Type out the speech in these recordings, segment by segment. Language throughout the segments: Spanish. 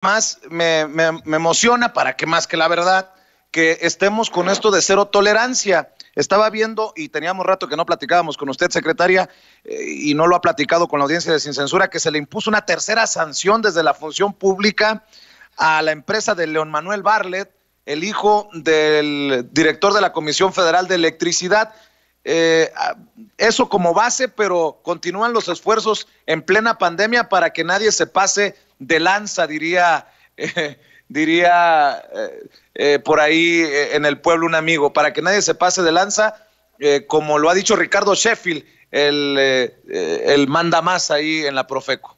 más me, me, emociona, para que más que la verdad, que estemos con esto de cero tolerancia. Estaba viendo y teníamos rato que no platicábamos con usted, secretaria, eh, y no lo ha platicado con la audiencia de Sin Censura, que se le impuso una tercera sanción desde la función pública a la empresa de León Manuel Barlet, el hijo del director de la Comisión Federal de Electricidad. Eh, eso como base, pero continúan los esfuerzos en plena pandemia para que nadie se pase de lanza, diría, eh, diría eh, eh, por ahí en el pueblo un amigo, para que nadie se pase de lanza, como lo ha dicho Ricardo Sheffield, el, el más ahí en la Profeco.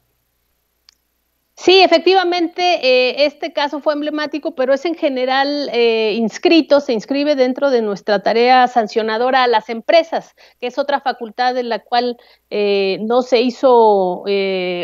Sí, efectivamente, eh, este caso fue emblemático, pero es en general eh, inscrito, se inscribe dentro de nuestra tarea sancionadora a las empresas, que es otra facultad de la cual eh, no se hizo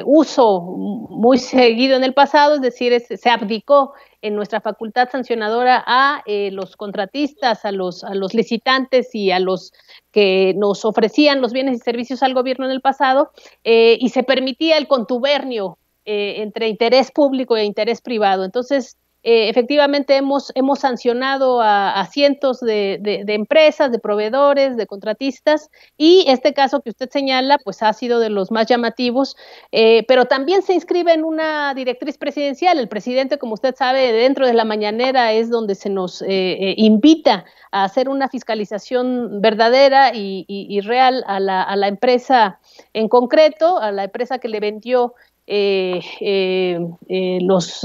uso muy seguido en el pasado, es decir, se abdicó en nuestra facultad sancionadora a los contratistas, a los, a los licitantes y a los que nos ofrecían los bienes y servicios al gobierno en el pasado, y se permitía el contubernio eh, entre interés público e interés privado. Entonces, eh, efectivamente hemos, hemos sancionado a, cientos de, empresas, de proveedores, de contratistas y este caso que usted señala pues ha sido de los más llamativos, eh, pero también se inscribe en una directriz presidencial. El presidente, como usted sabe, dentro de la mañanera es donde se nos invita a hacer una fiscalización verdadera y, real a la, a la empresa en concreto, a la empresa que le vendió eh, eh, eh, los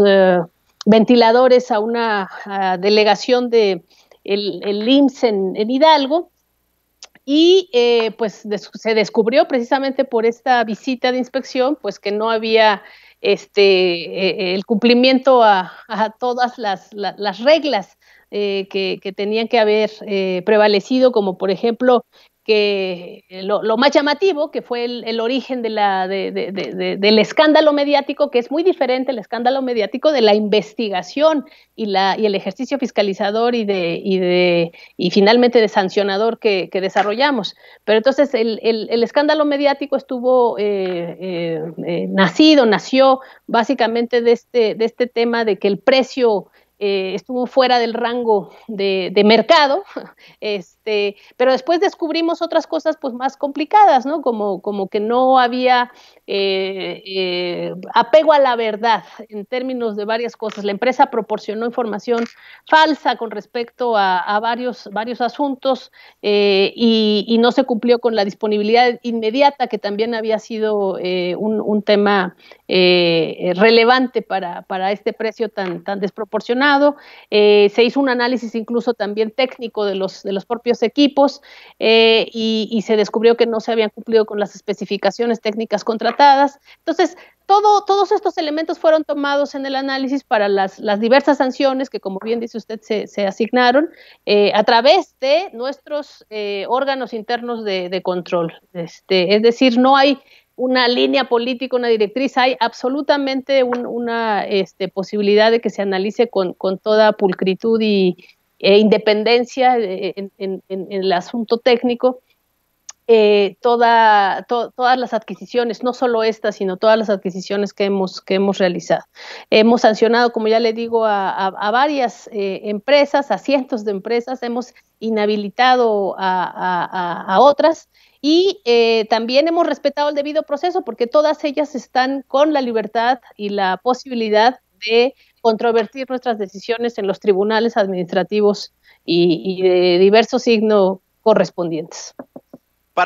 ventiladores a una delegación de el, IMSS en, Hidalgo y pues se descubrió precisamente por esta visita de inspección pues que no había este el cumplimiento a, todas las, reglas que, que, tenían que haber prevalecido como por ejemplo que eh, lo, más llamativo, que fue el, origen de la, del escándalo mediático, que es muy diferente el escándalo mediático de la investigación y, la, y el ejercicio fiscalizador y, de, de, y finalmente de sancionador que, desarrollamos. Pero entonces el, escándalo mediático estuvo eh, eh, nacido, nació básicamente de este, de este tema de que el precio eh, estuvo fuera del rango de, mercado, este, pero después descubrimos otras cosas pues, más complicadas, ¿no? como, como que no había eh, eh, apego a la verdad en términos de varias cosas. La empresa proporcionó información falsa con respecto a, varios, varios asuntos y, no se cumplió con la disponibilidad inmediata, que también había sido un, tema relevante para, para este precio tan, tan desproporcionado eh, se hizo un análisis incluso también técnico de los, de los propios equipos eh, y, se descubrió que no se habían cumplido con las especificaciones técnicas contratadas. Entonces, todo, todos estos elementos fueron tomados en el análisis para las, diversas sanciones que, como bien dice usted, se, asignaron eh, a través de nuestros órganos internos de, control. Este, es decir, no hay una línea política, una directriz, hay absolutamente una este, posibilidad de que se analice con, con toda pulcritud y, e independencia eh, en, el asunto técnico eh, toda, todas las adquisiciones, no solo estas, sino todas las adquisiciones que hemos, que hemos realizado. Hemos sancionado, como ya le digo, a, varias eh, empresas, a cientos de empresas, hemos inhabilitado a, otras y eh, también hemos respetado el debido proceso porque todas ellas están con la libertad y la posibilidad de controvertir nuestras decisiones en los tribunales administrativos y, de diversos signo correspondientes para